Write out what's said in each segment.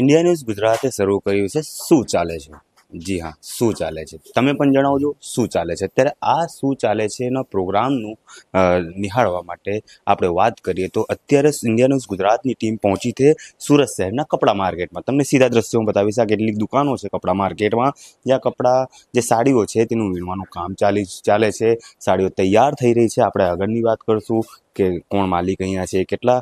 India news ગુજરાતે શરૂ કર્યું છે શું ચાલે છે જી હા શું ચાલે છે તમે પણ જણાવજો શું ચાલે છે અત્યારે આ શું ચાલે છે એના પ્રોગ્રામનું નિહાળવા માટે આપણે વાત કરીએ તો અત્યારે ઇન્ડિયા ન્યૂઝ ગુજરાતની ટીમ પહોંચી છે સુરત શહેરના કપડાં માર્કેટમાં તમને સીધા દ્રશ્યો હું બતાવીશ આ કેટલીક દુકાનો છે કપડાં માર્કેટમાં જ્યાં કપડાં જે સાડીઓ છે તેનું વીણવાનું કામ ચાલી ચાલે છે સાડીઓ તૈયાર થઈ રહી છે આપણે આગળની વાત કરીશું કે કોણ માલિક અહીંયા છે કેટલા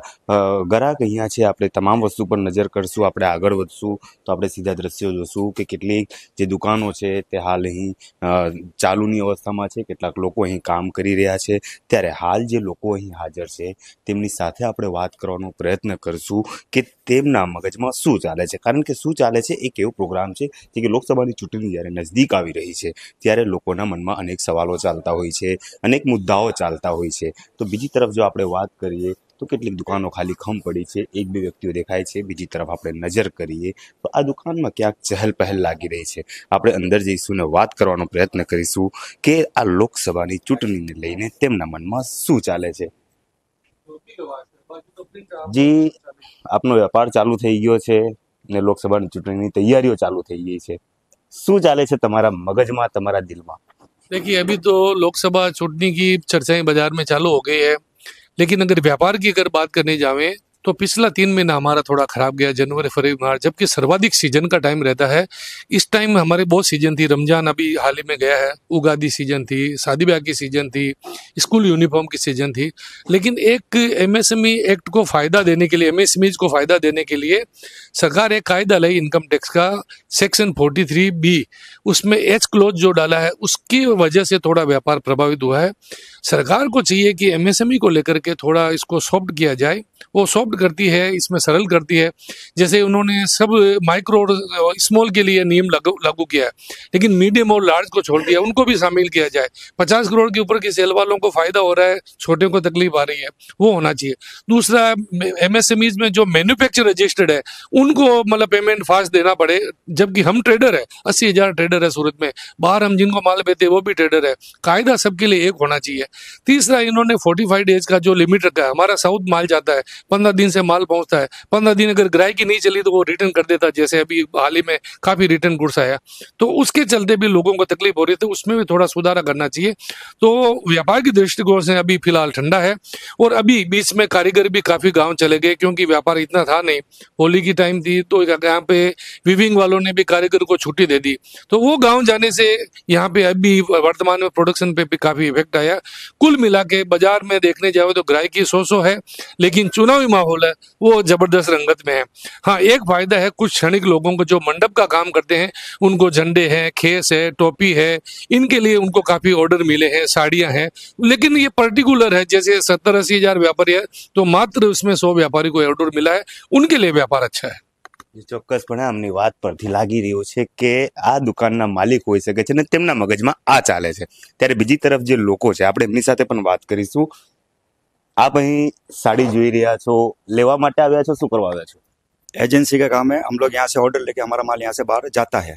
ગ્રાહક અહીંયા છે આપણે તમામ વસ્તુ પર નજર કરશું આપણે આગળ વધશું તો આપણે સીધા દ્રશ્યો જોશું કે કેટલી જે દુકાનો છે તે હાલ અહીં ચાલુની અવસ્થામાં છે કેટલાક લોકો અહીં કામ કરી રહ્યા છે ત્યારે હાલ જે લોકો અહીં હાજર છે તેમની સાથે આપણે વાત કરવાનો પ્રયત્ન કરશું કે તેમના મગજમાં શું ચાલે છે કારણ કે શું ચાલે છે એક એવો પ્રોગ્રામ છે કે લોકસભાની ચૂંટણી જ્યારે નજદીક આવી રહી છે ત્યારે લોકોના મનમાં અનેક સવાલો ચાલતા હોય છે અનેક મુદ્દાઓ ચાલતા હોય છે તો બીજી તરફ જો આપણે વાત કરીએ તો કેટલીક દુકાનો ખાલી ખમ પડી છે એક બે વ્યક્તિઓ દેખાય છે બીજી તરફ આપણે નજર કરીએ તો આ દુકાનમાં ક્યાંક ચહલ પહેલ લાગી રહી છે આપણે અંદર જઈશું ને વાત કરવાનો પ્રયત્ન કરીશું કે આ લોકસભાની ચૂંટણીને લઈને તેમના મનમાં શું ચાલે છે જી આપનો વેપાર ચાલુ થઈ ગયો છે ને લોકસભાની ચૂંટણીની તૈયારીઓ ચાલુ થઈ ગઈ છે શું ચાલે છે તમારા મગજમાં તમારા દિલમાં देखिए अभी तो लोकसभा चुटनी की चर्चाएं बाजार में चालू हो गई है लेकिन अगर व्यापार की अगर बात करने जावें तो पिछला तीन महीना हमारा थोड़ा खराब गया जनवरी फरवरी मार्च जबकि सर्वाधिक सीजन का टाइम रहता है इस टाइम हमारे बहुत सीजन थी रमजान अभी हाल ही में गया है उगादी सीजन थी शादी ब्याह की सीजन थी स्कूल यूनिफॉर्म की सीजन थी लेकिन एक एमएसएमई एक्ट e को फ़ायदा देने के लिए एमएसएमईज e को फ़ायदा देने के लिए सरकार एक कायदा लाई इनकम टैक्स का सेक्शन फोर्टी बी उसमें एच क्लोज जो डाला है उसकी वजह से थोड़ा व्यापार प्रभावित हुआ है सरकार को चाहिए कि एमएसएमई e को लेकर के थोड़ा इसको सॉफ्ट किया जाए वो सॉफ्ट शुद्ध करती है इसमें सरल करती है जैसे उन्होंने सब माइक्रो और स्मॉल के लिए नियम लागू किया है लेकिन मीडियम और लार्ज को छोड़ दिया उनको भी शामिल किया जाए पचास करोड़ के ऊपर की सेल वालों को फायदा हो रहा है छोटे को तकलीफ आ रही है वो होना चाहिए दूसरा एमएसएमईज में जो मैन्युफैक्चर रजिस्टर्ड है उनको मतलब पेमेंट फास्ट देना पड़े जबकि हम ट्रेडर है अस्सी हजार ट्रेडर है सूरत में बाहर हम जिनको माल बेचते वो भी ट्रेडर है कायदा सबके लिए एक होना चाहिए तीसरा इन्होंने फोर्टी डेज का जो लिमिट रखा है हमारा साउथ माल जाता है पंद्रह दिन से माल पहुंचता है पंद्रह दिन अगर ग्राहकी नहीं चली तो वो रिटर्न कर देता जैसे अभी हाल ही में काफ़ी रिटर्न गुड्स आया तो उसके चलते भी लोगों को तकलीफ हो रही थी तो उसमें भी थोड़ा सुधार करना चाहिए तो व्यापार की दृष्टिकोण से अभी फिलहाल ठंडा है और अभी बीच में कारीगर भी काफ़ी गाँव चले गए क्योंकि व्यापार इतना था नहीं होली की टाइम थी तो यहाँ पे विविंग वालों ने भी कारीगर को छुट्टी दे दी तो वो गाँव जाने से यहाँ पे अभी वर्तमान में प्रोडक्शन पे भी काफ़ी इफेक्ट आया कुल मिला के बाजार में देखने जाओ तो ग्राहकी सौ सो है लेकिन चुनावी माहौल माहौल है वो जबरदस्त रंगत में है हाँ एक फायदा है कुछ क्षणिक लोगों को जो मंडप का काम करते हैं उनको झंडे हैं खेस है टोपी है इनके लिए उनको काफी ऑर्डर मिले हैं साड़ियां हैं लेकिन ये पर्टिकुलर है जैसे सत्तर अस्सी हजार व्यापारी है तो मात्र उसमें सौ व्यापारी को ऑर्डर मिला है उनके लिए व्यापार अच्छा है ચોક્કસપણે આમની વાત પરથી લાગી રહ્યું છે કે આ દુકાનના માલિક હોઈ શકે છે અને તેમના મગજમાં આ ચાલે છે ત્યારે બીજી તરફ જે લોકો છે આપણે એમની સાથે પણ વાત કરીશું आप અહીં साड़ी जी रहा छो લેવા शू આવ્યા एजेंसी का काम है हम लोग यहाँ से ऑर्डर लेके हमारा माल यहाँ से बाहर जाता है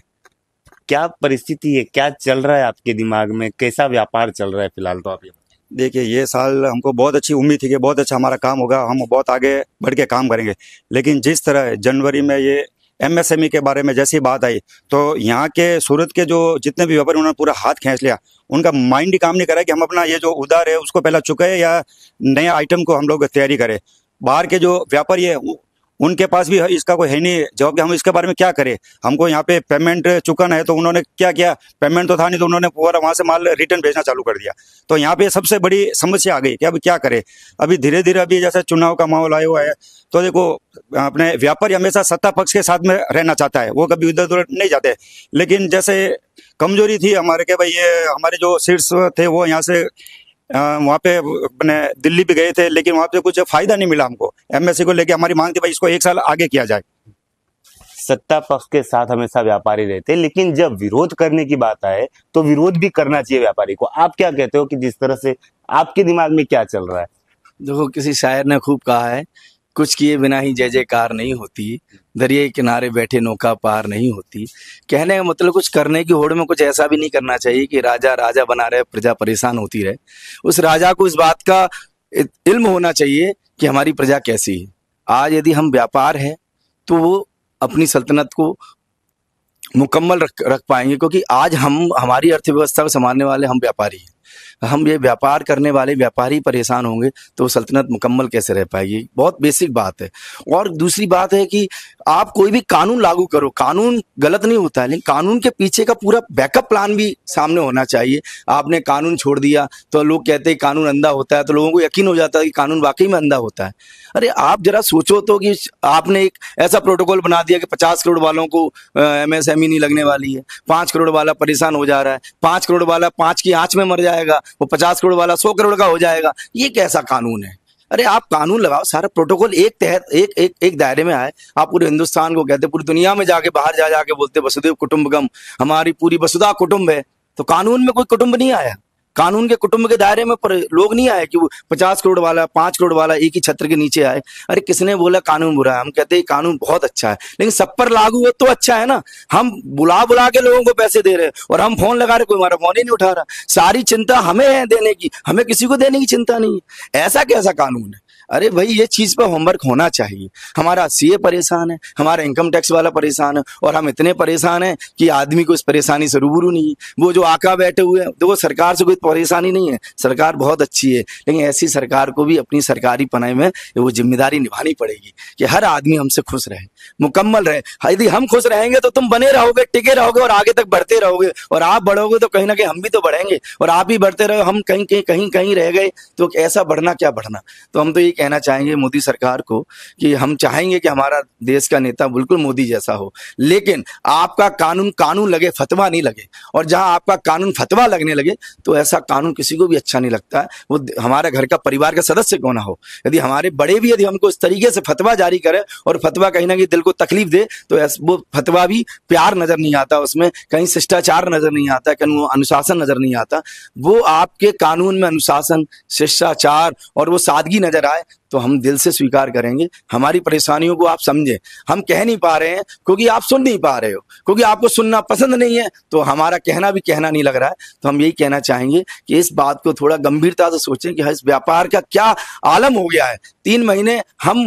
क्या परिस्थिति है क्या चल रहा है आपके दिमाग में कैसा व्यापार चल रहा है फिलहाल तो आप ये देखिए ये साल हमको बहुत अच्छी उम्मीद थी कि बहुत अच्छा हमारा काम होगा हम बहुत आगे बढ़ के काम करेंगे लेकिन जिस तरह जनवरी में ये एमएसएमई e के बारे में जैसी बात आई तो यहाँ के सूरत के जो जितने भी व्यापारी उन्होंने पूरा हाथ खींच लिया उनका माइंड ही काम नहीं करा कि हम अपना ये जो उधार है उसको पहला चुकाए या नया आइटम को हम लोग तैयारी करें बाहर के जो व्यापारी है उनके पास भी इसका कोई है नहीं जवाब कि हम इसके बारे में क्या करें हमको यहाँ पे पेमेंट चुकाना है तो उन्होंने क्या किया पेमेंट तो था नहीं तो उन्होंने पूरा वहाँ से माल रिटर्न भेजना चालू कर दिया तो यहाँ पे सबसे बड़ी समस्या आ गई कि अब क्या करें अभी धीरे धीरे अभी जैसे चुनाव का माहौल आया हुआ है तो देखो अपने व्यापारी हमेशा सत्ता पक्ष के साथ में रहना चाहता है वो कभी उधर उधर नहीं जाते लेकिन जैसे कमजोरी थी हमारे के भाई ये हमारे जो सीट्स थे वो यहाँ से वहाँ पे अपने दिल्ली भी गए थे लेकिन वहाँ पे कुछ फायदा नहीं मिला हमको एमएससी को लेके हमारी मांग थी भाई इसको एक साल आगे किया जाए सत्ता पक्ष के साथ हमेशा व्यापारी रहते हैं लेकिन जब विरोध करने की बात आए तो विरोध भी करना चाहिए व्यापारी को आप क्या कहते हो कि जिस तरह से आपके दिमाग में क्या चल रहा है देखो किसी शायर ने खूब कहा है कुछ किए बिना ही जय जयकार नहीं होती दरिये किनारे बैठे नौका पार नहीं होती कहने का मतलब कुछ करने की होड़ में कुछ ऐसा भी नहीं करना चाहिए कि राजा राजा बना रहे प्रजा परेशान होती रहे उस राजा को इस बात का इल्म होना चाहिए कि हमारी प्रजा कैसी है आज यदि हम व्यापार है तो वो अपनी सल्तनत को मुकम्मल रख रख पाएंगे क्योंकि आज हम हमारी अर्थव्यवस्था को संभालने वाले हम व्यापारी हैं हम ये व्यापार करने वाले व्यापारी परेशान होंगे तो सल्तनत मुकम्मल कैसे रह पाएगी बहुत बेसिक बात है और दूसरी बात है कि आप कोई भी कानून लागू करो कानून गलत नहीं होता है लेकिन कानून के पीछे का पूरा बैकअप प्लान भी सामने होना चाहिए आपने कानून छोड़ दिया तो लोग कहते हैं कानून अंधा होता है तो लोगों को यकीन हो जाता है कि कानून वाकई में अंधा होता है अरे आप जरा सोचो तो कि आपने एक ऐसा प्रोटोकॉल बना दिया कि पचास करोड़ वालों को एम एस एम ई नहीं लगने वाली है पाँच करोड़ वाला परेशान हो जा रहा है पाँच करोड़ वाला पाँच की आँच में मर जाएगा वो पचास करोड़ वाला सौ करोड़ का हो जाएगा ये कैसा कानून है अरे आप कानून लगाओ सारा प्रोटोकॉल एक तहत एक एक एक दायरे में आए आप पूरे हिंदुस्तान को कहते पूरी दुनिया में जाके बाहर जा जाके बोलते वसुदेव कुटुंबगम हमारी पूरी वसुधा कुटुंब है तो कानून में कोई कुटुंब नहीं आया कानून के कुटुंब के दायरे में पर लोग नहीं आए कि पचास करोड़ वाला पांच करोड़ वाला एक ही छत्र के नीचे आए अरे किसने बोला कानून बुरा है हम कहते हैं कानून बहुत अच्छा है लेकिन सब पर लागू हो तो अच्छा है ना हम बुला बुला के लोगों को पैसे दे रहे हैं और हम फोन लगा रहे कोई हमारा फोन ही नहीं उठा रहा सारी चिंता हमें है देने की हमें किसी को देने की चिंता नहीं है ऐसा कैसा कानून है अरे भाई ये चीज पर होमवर्क होना चाहिए हमारा सीए परेशान है हमारा इनकम टैक्स वाला परेशान है और हम इतने परेशान हैं कि आदमी को इस परेशानी से रूबरू नहीं है वो जो आका बैठे हुए हैं तो वो सरकार से कोई परेशानी नहीं है सरकार बहुत अच्छी है लेकिन ऐसी सरकार को भी अपनी सरकारी पनाई में वो जिम्मेदारी निभानी पड़ेगी कि हर आदमी हमसे खुश रहे मुकम्मल रहे हाँ, यदि हम खुश रहेंगे तो तुम बने रहोगे टिके रहोगे और आगे तक बढ़ते रहोगे और आप बढ़ोगे तो कहीं ना कहीं हम भी तो बढ़ेंगे और आप भी बढ़ते रहो हम कहीं कहीं कहीं कहीं रह गए तो ऐसा बढ़ना क्या बढ़ना तो हम तो ये कहना चाहेंगे मोदी सरकार को कि हम चाहेंगे कि हमारा देश का नेता बिल्कुल मोदी जैसा हो लेकिन आपका कानून कानून लगे फतवा नहीं लगे और जहाँ आपका कानून फतवा लगने लगे तो ऐसा कानून किसी को भी अच्छा नहीं लगता है वो हमारे घर का परिवार का सदस्य क्यों ना हो यदि हमारे बड़े भी यदि हमको इस तरीके से फतवा जारी करें और फतवा कहीं ना कहीं दिल को तकलीफ दे तो वो फतवा भी प्यार नजर नहीं आता उसमें कहीं शिष्टाचार नजर नहीं आता कहीं अनुशासन नजर नहीं आता वो आपके कानून में अनुशासन शिष्टाचार और वो सादगी नजर आए तो हम दिल से स्वीकार करेंगे हमारी परेशानियों को आप समझें हम कह नहीं पा रहे हैं क्योंकि आप सुन नहीं पा रहे हो क्योंकि आपको सुनना पसंद नहीं है तो हमारा कहना भी कहना नहीं लग रहा है तो हम यही कहना चाहेंगे कि इस बात को थोड़ा गंभीरता से सोचें कि इस व्यापार का क्या आलम हो गया है तीन महीने हम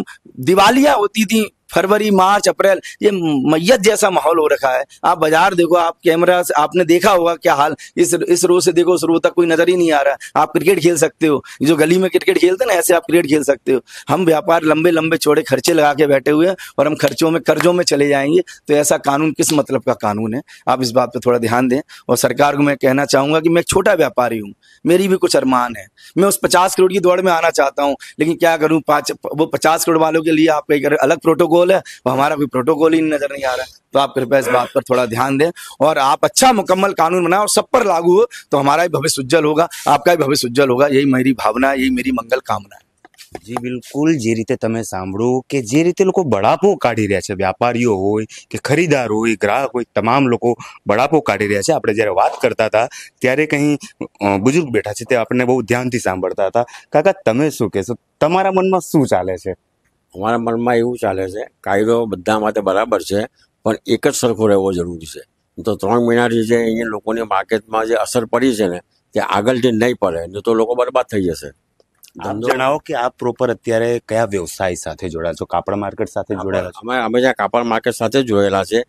दिवालियां होती थी फरवरी मार्च अप्रैल ये मैयत जैसा माहौल हो रखा है आप बाजार देखो आप कैमरा से आपने देखा होगा क्या हाल इस इस रोज से देखो उस रोज तक कोई नजर ही नहीं आ रहा है आप क्रिकेट खेल सकते हो जो गली में क्रिकेट खेलते ना ऐसे आप क्रिकेट खेल सकते हो हम व्यापार लंबे लंबे छोड़े खर्चे लगा के बैठे हुए हैं और हम खर्चों में कर्जों में चले जाएंगे तो ऐसा कानून किस मतलब का कानून है आप इस बात पर थोड़ा ध्यान दें और सरकार को मैं कहना चाहूंगा कि मैं एक छोटा व्यापारी हूँ मेरी भी कुछ अरमान है मैं उस पचास करोड़ की दौड़ में आना चाहता हूँ लेकिन क्या करूँ पाँच वो पचास करोड़ वालों के लिए आप एक अलग प्रोटोकॉल प्रोटोकॉल है और हमारा कोई प्रोटोकॉल ही नजर नहीं आ रहा है तो आप कृपया इस बात पर थोड़ा ध्यान दें और आप अच्छा मुकम्मल कानून बनाए और सब पर लागू हो तो हमारा भी भविष्य उज्जवल होगा आपका भी भविष्य उज्जवल होगा यही मेरी भावना यही मेरी मंगल कामना है जी बिल्कुल जी रीते ते સાંભળ્યું કે जी रीते લોકો काढ़ी रहा है व्यापारी हो खरीदार हो ग्राहक होम लोग હોય काढ़ी रहा है अपने રહ્યા बात करता था तेरे कहीं बुजुर्ग बैठा है तो अपने बहुत ध्यान આપણને બહુ ધ્યાનથી સાંભળતા હતા કાકા તમે શું કહેશો તમારા મનમાં અમારા મનમાં એવું ચાલે છે કાયદો બધા માટે બરાબર છે પણ એક જ સરખો રહેવો જરૂરી છે તો ત્રણ મહિનાથી જે અહીંયા લોકોની માર્કેટમાં જે અસર પડી છે ને તે આગળથી નહીં પડે નહીં તો લોકો બરબાદ થઈ જશે આપ જણાવો કે આપ પ્રોપર અત્યારે કયા વ્યવસાય સાથે જોડાયા છો કાપડ માર્કેટ સાથે જોડાયેલા છો અમે અમે જ્યાં કાપડ માર્કેટ સાથે જોડાયેલા છે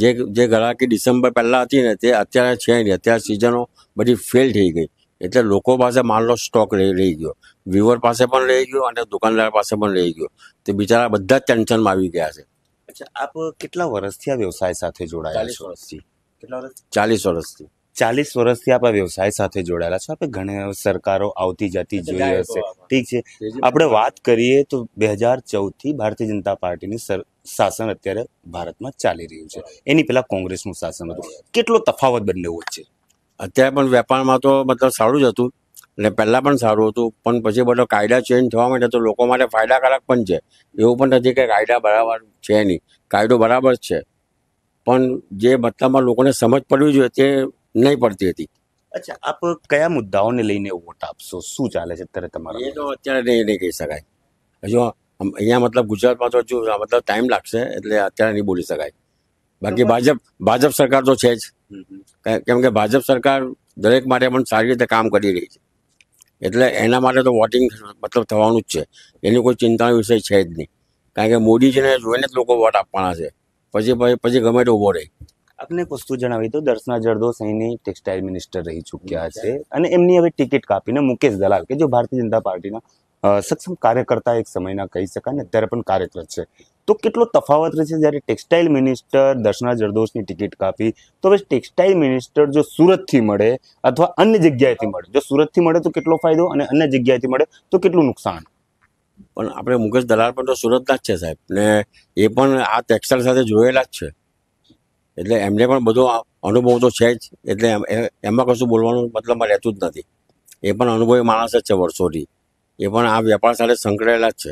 જે જે ગ્રાહકી ડિસેમ્બર પહેલાં હતી ને તે અત્યારે છે નહીં અત્યારે સિઝનો બધી ફેલ થઈ ગઈ એટલે લોકો પાસે માલનો સ્ટોક રહી ગયો વ્યુઅર પાસે પણ રહી ગયો અને દુકાનદાર પાસે પણ રહી ગયો તે બિચારા બધા ટેન્શનમાં આવી ગયા છે અચ્છા આપ કેટલા વર્ષથી આ વ્યવસાય સાથે જોડાયેલા છો ચાલીસ વર્ષથી ચાલીસ વર્ષથી આપણે વ્યવસાય સાથે જોડાયેલા છો આપણે ઘણી સરકારો આવતી જતી જોઈ હશે ઠીક છે આપણે વાત કરીએ તો બે હજાર ચૌદથી ભારતીય જનતા પાર્ટીની શાસન અત્યારે ભારતમાં ચાલી રહ્યું છે એની પહેલાં કોંગ્રેસનું શાસન હતું કેટલો તફાવત બંને વચ્ચે છે અત્યારે પણ વેપારમાં તો મતલબ સારું જ હતું ને પહેલાં પણ સારું હતું પણ પછી બધો કાયદા ચેન્જ થવા માટે તો લોકો માટે ફાયદાકારક પણ છે એવું પણ નથી કે કાયદા બરાબર છે નહીં કાયદો બરાબર છે પણ જે મતલબમાં લોકોને સમજ પડવી જોઈએ તે નહીં પડતી હતી અચ્છા આપ કયા મુદ્દાઓને લઈને વોટ આપશો શું ચાલે છે અત્યારે તમારે એ તો અત્યારે નહીં નહીં કહી શકાય હજુ અહીંયા મતલબ ગુજરાતમાં તો હજુ મતલબ ટાઈમ લાગશે એટલે અત્યારે નહીં બોલી શકાય બાકી ભાજપ ભાજપ સરકાર તો છે જ કેમ કે ભાજપ સરકાર દરેક માટે પણ સારી રીતે કામ કરી રહી છે એટલે એના માટે તો વોટિંગ મતલબ થવાનું જ છે એની કોઈ ચિંતાનો વિષય છે જ નહીં કારણ કે મોદીજીને જોઈને જ લોકો વોટ આપવાના છે પછી પછી ગમે તો ઊભો રહે આપને એક વસ્તુ જણાવી તો દર્શના જરદોસ અહીંની ટેક્સટાઇલ મિનિસ્ટર રહી ચૂક્યા છે અને એમની હવે ટિકિટ કાપીને મુકેશ દલાલ કે જો ભારતીય જનતા પાર્ટીના સક્ષમ કાર્યકર્તા એક સમયના કહી શકાય ને અત્યારે પણ કાર્યરત છે તો કેટલો તફાવત રહેશે જ્યારે ટેક્સટાઇલ મિનિસ્ટર દર્શના જરદોશની ટિકિટ કાપી તો હવે ટેક્સટાઇલ મિનિસ્ટર જો સુરતથી મળે અથવા અન્ય જગ્યાએથી મળે જો સુરતથી મળે તો કેટલો ફાયદો અને અન્ય જગ્યાએથી મળે તો કેટલું નુકસાન પણ આપણે મુકેશ દલાલ પણ તો સુરતના જ છે સાહેબ ને એ પણ આ ટેક્સટાઇલ સાથે જોયેલા જ છે એટલે એમને પણ બધો અનુભવ તો છે જ એટલે એમાં કશું બોલવાનું મતલબમાં રહેતું જ નથી એ પણ અનુભવી માણસ જ છે વર્ષોથી એ પણ આ વેપાર સાથે સંકળાયેલા જ છે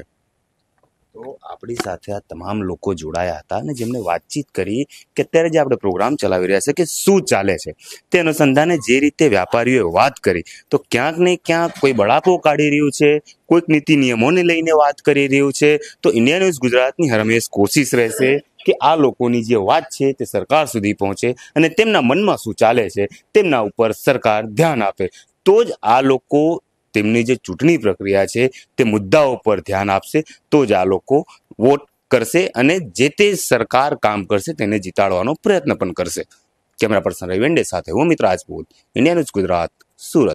તો આપણી સાથે આ તમામ લોકો જોડાયા હતા અને જેમને વાતચીત કરી કે અત્યારે જે આપણે પ્રોગ્રામ ચલાવી રહ્યા છે કે શું ચાલે છે તે અનુસંધાને જે રીતે વ્યાપારીઓએ વાત કરી તો ક્યાંક ને ક્યાંક કોઈ બળાપો કાઢી રહ્યું છે કોઈક નીતિ નિયમોને લઈને વાત કરી રહ્યું છે તો ઇન્ડિયા ન્યૂઝ ગુજરાતની હરમેશ કોશિશ રહેશે કે આ લોકોની જે વાત છે તે સરકાર સુધી પહોંચે અને તેમના મનમાં શું ચાલે છે તેમના ઉપર સરકાર ધ્યાન આપે તો જ આ લોકો તેમની જે ચૂંટણી પ્રક્રિયા છે તે મુદ્દાઓ પર ધ્યાન આપશે તો જ આ લોકો વોટ કરશે અને જે તે સરકાર કામ કરશે તેને જીતાડવાનો પ્રયત્ન પણ કરશે કેમેરા પર્સન રવિ સાથે હું મિત્ર રાજપૂત ઇન્ડિયા ન્યૂઝ ગુજરાત સુરત